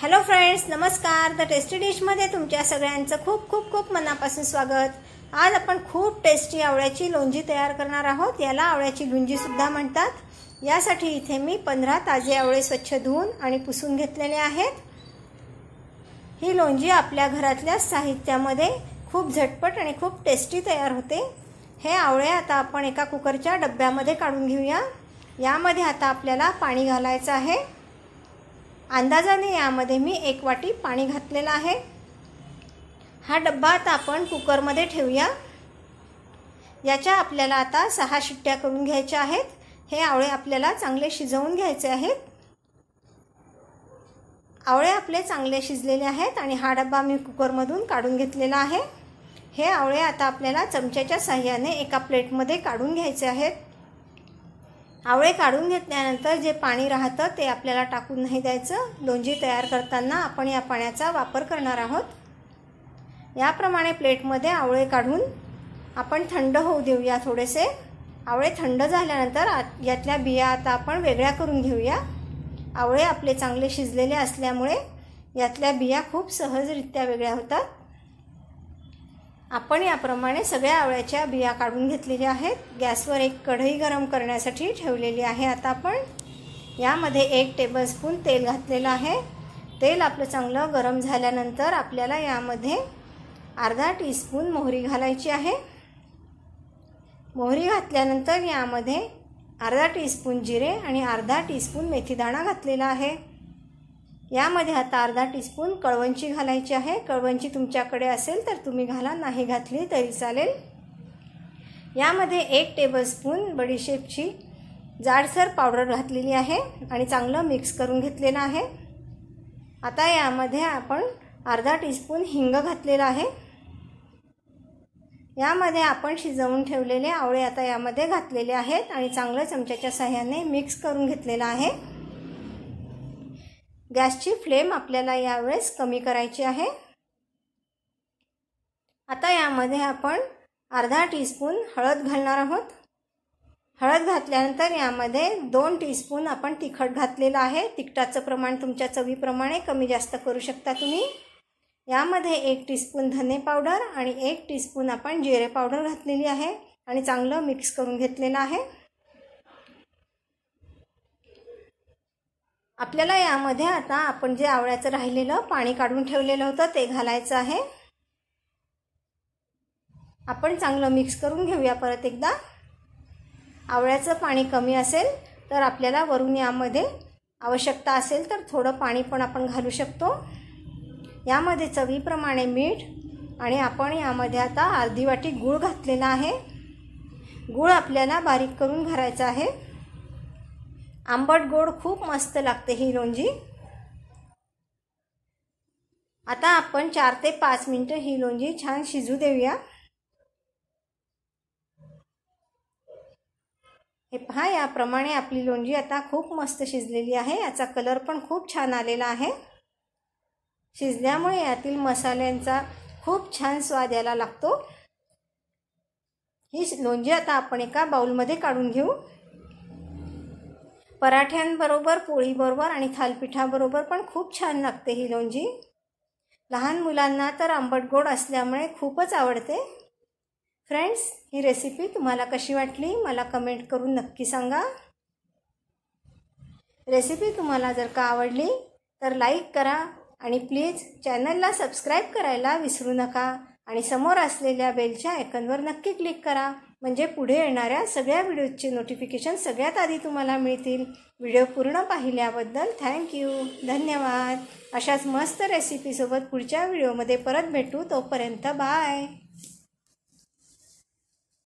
hello friends नमस्कार the tasty डिशमध्ये तुमच्या सगळ्यांचं खूप खूप खूप मनापासून स्वागत आज आपण खूप टेस्टी आवळ्याची लोणजी तयार करणार आहोत याला आवळ्याची सुद्धा म्हणतात यासाठी इथे मी पंधरा ताजे आवळे स्वच्छ धुवून आणि पुसून घेतलेले आहेत ही लोणजी आपल्या घरातल्या साहित्यामध्ये खूप झटपट आणि खूप टेस्टी तयार होते हे आवळे आता आपण एका कुकरच्या डब्यामध्ये काढून घेऊया यामध्ये आता आपल्याला पाणी घालायचं आहे अंदाजाने यामध्ये मी एक वाटी पाणी घातलेलं आहे हा डब्बा आता आपण कुकरमध्ये ठेवूया याच्या आपल्याला आता सहा शिट्ट्या करून घ्यायच्या आहेत हे आवळे आपल्याला चांगले शिजवून घ्यायचे आहेत आवळे आपले चांगले शिजलेले आहेत आणि हा डब्बा मी कुकरमधून काढून घेतलेला आहे हे आवळे आता आपल्याला चमच्याच्या सहाय्याने एका प्लेटमध्ये काढून घ्यायचे आहेत आवळे काढून घेतल्यानंतर जे पाणी राहतं ते आपल्याला टाकून नाही द्यायचं लोंजी तयार करताना आपण या पाण्याचा वापर करणार आहोत याप्रमाणे प्लेटमध्ये आवळे काढून आपण थंड होऊ देऊया थोडेसे आवळे थंड झाल्यानंतर यातल्या बिया आता आपण वेगळ्या करून घेऊया आवळे आपले चांगले शिजलेले असल्यामुळे यातल्या बिया खूप सहजरित्या वेगळ्या होतात आपण याप्रमाणे सगळ्या आवळ्याच्या बिया काढून घेतलेल्या आहेत गॅसवर एक कढई गरम करण्यासाठी ठेवलेली आहे आता आपण यामध्ये एक टेबलस्पून तेल घातलेलं आहे तेल आपलं चांगलं गरम झाल्यानंतर आपल्याला यामध्ये अर्धा टीस्पून मोहरी घालायची आहे मोहरी घातल्यानंतर यामध्ये अर्धा टीस्पून जिरे आणि अर्धा टीस्पून मेथीदाणा घातलेला आहे यामध्ये आता अर्धा टीस्पून कळवंची घालायची आहे कळवंची तुमच्याकडे असेल तर तुम्ही घाला नाही घातली तरी चालेल यामध्ये एक टेबलस्पून बडीशेपची जाडसर पावडर घातलेली आहे आणि चांगलं मिक्स करून घेतलेलं आहे आता यामध्ये आपण अर्धा टीस्पून हिंग घातलेला आहे यामध्ये आपण शिजवून ठेवलेले आवळे आता यामध्ये घातलेले आहेत आणि चांगलं चमच्याच्या सहाय्याने मिक्स करून घेतलेलं आहे गॅसची फ्लेम आपल्याला यावेळेस कमी करायची आहे आता यामध्ये आपण अर्धा टीस्पून हळद घालणार आहोत हळद घातल्यानंतर यामध्ये दोन टीस्पून आपण तिखट घातलेलं आहे तिखटाचं प्रमाण तुमच्या चवीप्रमाणे कमी जास्त करू शकता तुम्ही यामध्ये एक टीस्पून धने पावडर आणि एक टीस्पून आपण जिरे पावडर घातलेली आहे आणि चांगलं मिक्स करून घेतलेलं आहे आपल्याला यामध्ये आता आपण जे आवळ्याचं राहिलेलं पाणी काढून ठेवलेलं होतं ते घालायचं आहे आपण चांगलं मिक्स करून घेऊया परत एकदा आवळ्याचं पाणी कमी असेल तर आपल्याला वरून यामध्ये आवश्यकता असेल तर थोडं पाणी पण आपण घालू शकतो यामध्ये चवीप्रमाणे मीठ आणि आपण यामध्ये आता अर्धी वाटी गूळ घातलेला आहे गूळ आपल्याला बारीक करून घालायचं आहे आंबट गोड खूप मस्त लागते ही लोणजी आता आपण चार ते पाच मिनटं ही लोणजी छान शिजू देऊया हे पहा याप्रमाणे आपली लोणजी आता खूप मस्त शिजलेली आहे याचा कलर पण खूप छान आलेला आहे शिजल्यामुळे यातील मसाल्यांचा खूप छान स्वाद यायला लागतो ही लोणजी आता आपण एका बाउलमध्ये काढून घेऊ पराठ्यांबरोबर पोळीबरोबर आणि थालपिठाबरोबर पण खूप छान लागते ही लोणजी लहान मुलांना तर आंबट गोड असल्यामुळे खूपच आवडते फ्रेंड्स ही रेसिपी तुम्हाला कशी वाटली मला कमेंट करून नक्की सांगा रेसिपी तुम्हाला जर का आवडली तर लाईक करा आणि प्लीज चॅनलला सबस्क्राईब करायला विसरू नका आणि समोर असलेल्या बेलच्या आयकनवर नक्की क्लिक करा म्हणजे पुढे येणाऱ्या सगळ्या व्हिडिओजची नोटिफिकेशन सगळ्यात आधी तुम्हाला मिळतील व्हिडिओ पूर्ण पाहिल्याबद्दल थँक्यू धन्यवाद अशाच मस्त रेसिपीसोबत पुढच्या व्हिडिओमध्ये परत भेटू तोपर्यंत बाय